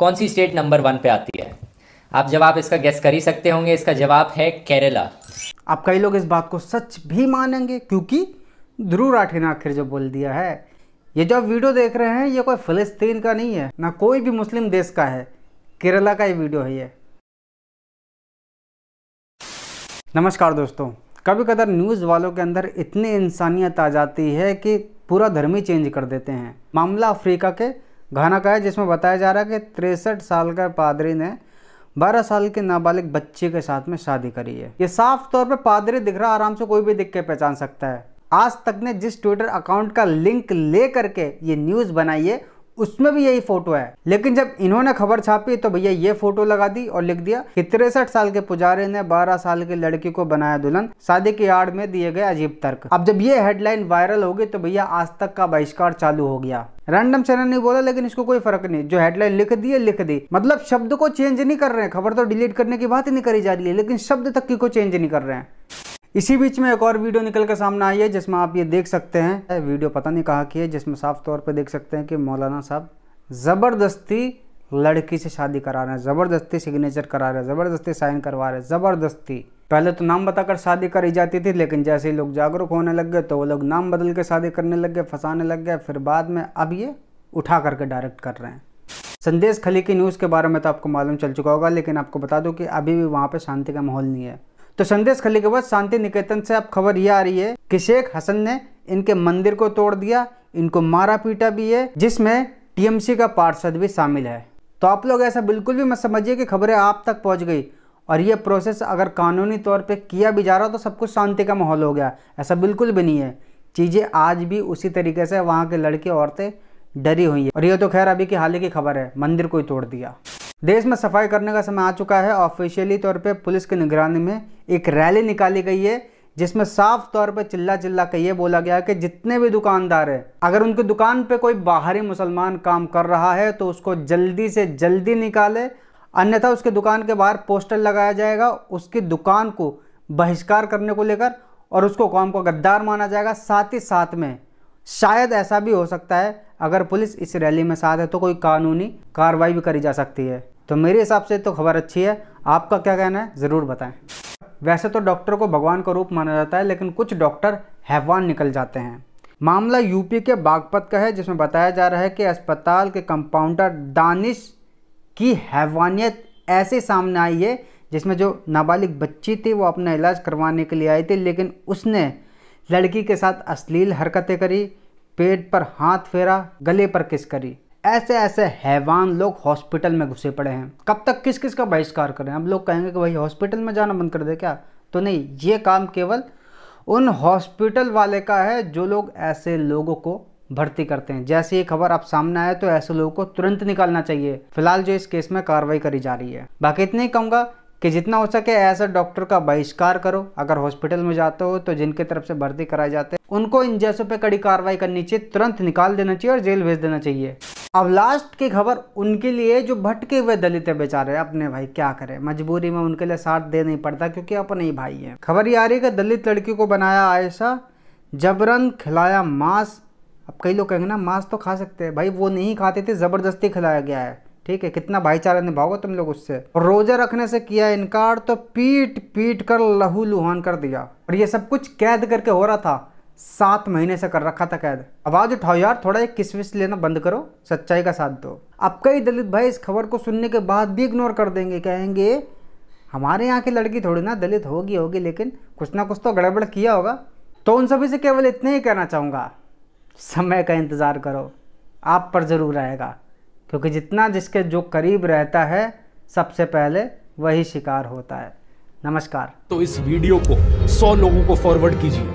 कौन सी state number one पे आती है आप जवाब इसका गैस कर ही सकते होंगे इसका जवाब है केरला आप कई लोग इस बात को सच भी मानेंगे क्योंकि ध्रुव राठी ने आखिर जो बोल दिया है ये जो आप वीडियो देख रहे हैं ये कोई फ़लस्तीन का नहीं है ना कोई भी मुस्लिम देश का है केरला का ये वीडियो है ये नमस्कार दोस्तों कभी कदर न्यूज़ वालों के अंदर इतनी इंसानियत आ जाती है कि पूरा धर्म ही चेंज कर देते हैं मामला अफ्रीका के घाना का है जिसमें बताया जा रहा है कि तिरसठ साल का पादरी ने 12 साल के नाबालिग बच्चे के साथ में शादी करी है ये साफ तौर पर पादरी दिख रहा आराम से कोई भी दिख के पहचान सकता है आज तक ने जिस ट्विटर अकाउंट का लिंक ले करके ये न्यूज़ बनाई है उसमें भी यही फोटो है लेकिन जब इन्होंने खबर छापी तो भैया ये फोटो लगा दी और लिख दिया कि तिरसठ साल के पुजारी ने बारह साल की लड़की को बनाया दुल्हन शादी की आड़ में दिए गए अजीब तर्क अब जब ये हेडलाइन वायरल हो गई तो भैया आज तक का बहिष्कार चालू हो गया रैंडम चैनल ने बोला लेकिन इसको कोई फर्क नहीं जो हेडलाइन लिख दी है लिख दी मतलब शब्द को चेंज नहीं कर रहे हैं खबर तो डिलीट करने की बात ही नहीं करी जा रही है लेकिन शब्द तक की को चेंज नहीं कर रहे हैं इसी बीच में एक और वीडियो निकल कर सामने आई है जिसमें आप ये देख सकते हैं वीडियो पता नहीं कहाँ की है जिसमें साफ तौर पर देख सकते हैं कि मौलाना साहब ज़बरदस्ती लड़की से शादी करा रहे हैं ज़बरदस्ती सिग्नेचर करा रहे हैं ज़बरदस्ती साइन करवा रहे हैं ज़बरदस्ती पहले तो नाम बताकर शादी करी जाती थी लेकिन जैसे ही लोग जागरूक होने लग गए तो वो लोग नाम बदल के शादी करने लग गए फंसाने लग गए फिर बाद में अब ये उठा करके डायरेक्ट कर रहे हैं संदेश खली की न्यूज़ के बारे में तो आपको मालूम चल चुका होगा लेकिन आपको बता दूं कि अभी भी वहाँ पे शांति का माहौल नहीं है तो संदेश खली के बाद शांति निकेतन से अब खबर यह आ रही है कि शेख हसन ने इनके मंदिर को तोड़ दिया इनको मारा पीटा भी है जिसमें टीएमसी का पार्षद भी शामिल है तो आप लोग ऐसा बिल्कुल भी मत समझिए कि खबरें आप तक पहुंच गई और ये प्रोसेस अगर कानूनी तौर पे किया भी जा रहा हो तो सब कुछ शांति का माहौल हो गया ऐसा बिल्कुल भी नहीं है चीज़ें आज भी उसी तरीके से वहाँ के लड़के औरतें डरी हुई हैं और ये तो खैर अभी की हाल की खबर है मंदिर को ही तोड़ दिया देश में सफाई करने का समय आ चुका है ऑफिशियली तौर पे पुलिस की निगरानी में एक रैली निकाली गई है जिसमें साफ तौर पे चिल्ला चिल्ला के ये बोला गया कि जितने भी दुकानदार हैं अगर उनकी दुकान पे कोई बाहरी मुसलमान काम कर रहा है तो उसको जल्दी से जल्दी निकाले अन्यथा उसके दुकान के बाहर पोस्टर लगाया जाएगा उसकी दुकान को बहिष्कार करने को लेकर और उसको कौम को गद्दार माना जाएगा साथ ही साथ में शायद ऐसा भी हो सकता है अगर पुलिस इस रैली में साथ है तो कोई कानूनी कार्रवाई भी करी जा सकती है तो मेरे हिसाब से तो खबर अच्छी है आपका क्या कहना है ज़रूर बताएं वैसे तो डॉक्टर को भगवान का रूप माना जाता है लेकिन कुछ डॉक्टर हैवान निकल जाते हैं मामला यूपी के बागपत का है जिसमें बताया जा रहा है कि अस्पताल के कंपाउंडर दानिश की हैवानियत ऐसे सामने आई है जिसमें जो नाबालिग बच्ची थी वो अपना इलाज करवाने के लिए आई थी लेकिन उसने लड़की के साथ अश्लील हरकतें करी पेट पर हाथ फेरा गले पर किस करी ऐसे ऐसे हैवान लोग हॉस्पिटल में घुसे पड़े हैं कब तक किस किस का बहिष्कार करें हम लोग कहेंगे कि भाई हॉस्पिटल में जाना बंद कर दे क्या तो नहीं ये काम केवल उन हॉस्पिटल वाले का है जो लोग ऐसे लोगों को भर्ती करते हैं जैसे ये खबर आप सामने आए तो ऐसे लोगों को तुरंत निकालना चाहिए फिलहाल जो इस केस में कार्रवाई करी जा रही है बाकी इतना ही कहूँगा कि जितना हो सके ऐसे डॉक्टर का बहिष्कार करो अगर हॉस्पिटल में जाते हो तो जिनके तरफ से भर्ती कराए जाते हैं उनको इन जैसों पर कड़ी कार्रवाई करनी चाहिए तुरंत निकाल देना चाहिए और जेल भेज देना चाहिए अब लास्ट की खबर उनके लिए जो भटके हुए दलित है बेचारे अपने भाई क्या करे मजबूरी में उनके लिए साथ दे नहीं पड़ता क्योंकि अपने ही भाई है खबर ये आ रही है कि दलित लड़की को बनाया आयशा जबरन खिलाया मांस अब कई लोग कहेंगे ना मांस तो खा सकते हैं भाई वो नहीं खाते थे ज़बरदस्ती खिलाया गया है ठीक है कितना भाईचारा निभाओगे तुम लोग उससे रोजा रखने से किया इनकार तो पीट पीट कर लहू लुहान कर दिया और ये सब कुछ कैद करके हो रहा था सात महीने से कर रखा था कैद आवाज उठाओ यार थोड़ा एक किसविश लेना बंद करो सच्चाई का साथ दो अब कई दलित भाई इस खबर को सुनने के बाद भी इग्नोर कर देंगे कहेंगे हमारे यहाँ की लड़की थोड़ी ना दलित होगी होगी लेकिन कुछ ना कुछ तो गड़बड़ किया होगा तो उन सभी से केवल इतने ही कहना चाहूँगा समय का इंतज़ार करो आप पर ज़रूर आएगा क्योंकि जितना जिसके जो करीब रहता है सबसे पहले वही शिकार होता है नमस्कार तो इस वीडियो को 100 लोगों को फॉरवर्ड कीजिए